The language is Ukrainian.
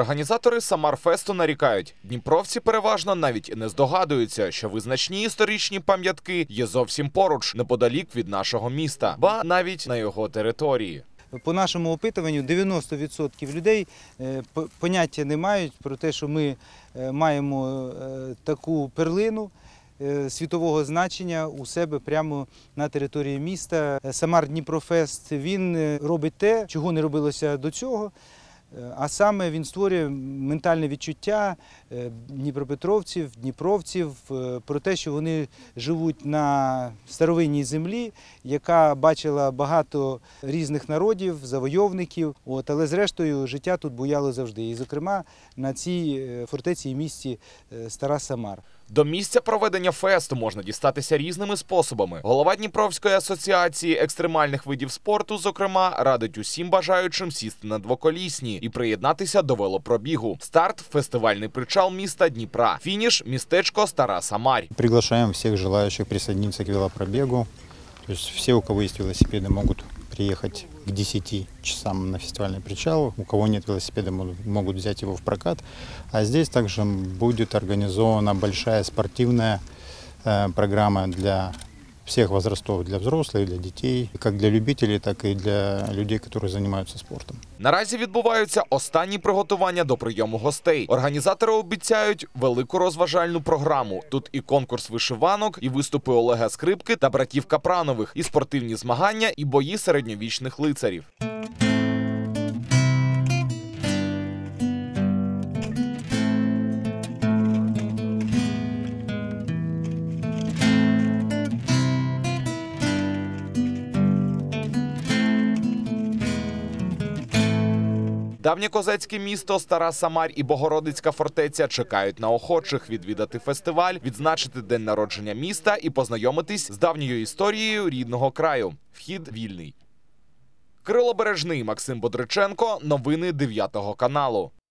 Організатори Самарфесту нарікають, дніпровці переважно навіть не здогадуються, що визначні історичні пам'ятки є зовсім поруч, неподалік від нашого міста, ба навіть на його території. По нашому опитуванню 90% людей е, поняття не мають про те, що ми е, маємо е, таку перлину. Світового значення у себе прямо на території міста Самар Дніпрофест він робить те, чого не робилося до цього. Е, а саме він створює ментальне відчуття е, дніпропетровців, дніпровців е, про те, що вони живуть на старовинній землі, яка бачила багато різних народів, завойовників. От, Але зрештою життя тут буяло завжди. І, зокрема, на цій фортеці і місті Стара Самар. До місця проведення фесту можна дістатися різними способами. Голова Дніпровської асоціації екстремальних видів спорту, зокрема, радить усім бажаючим сісти на двоколісні і приєднатися до велопробігу. Старт фестивальний причал міста Дніпра. Фініш містечко Стара Самарь. Приглашаємо всіх бажаючих приєднатися к велопробігу. всі, у кого є велосипеди, можуть приехать к 10 часам на фестивальный причал. У кого нет велосипеда, могут взять его в прокат. А здесь также будет организована большая спортивная э, программа для всех возрастов для взрослых, для дітей, як для любителів, так і для людей, які займаються спортом. Наразі відбуваються останні приготування до прийому гостей. Організатори обіцяють велику розважальну програму. Тут і конкурс вишиванок, і виступи Олега Скрипки та братів Капранових, і спортивні змагання, і бої середньовічних лицарів. Давнє козацьке місто, Стара Самарь і Богородицька фортеця чекають на охочих відвідати фестиваль, відзначити день народження міста і познайомитись з давньою історією рідного краю. Вхід вільний. Крилобережний Максим Бодриченко. Новини 9 каналу.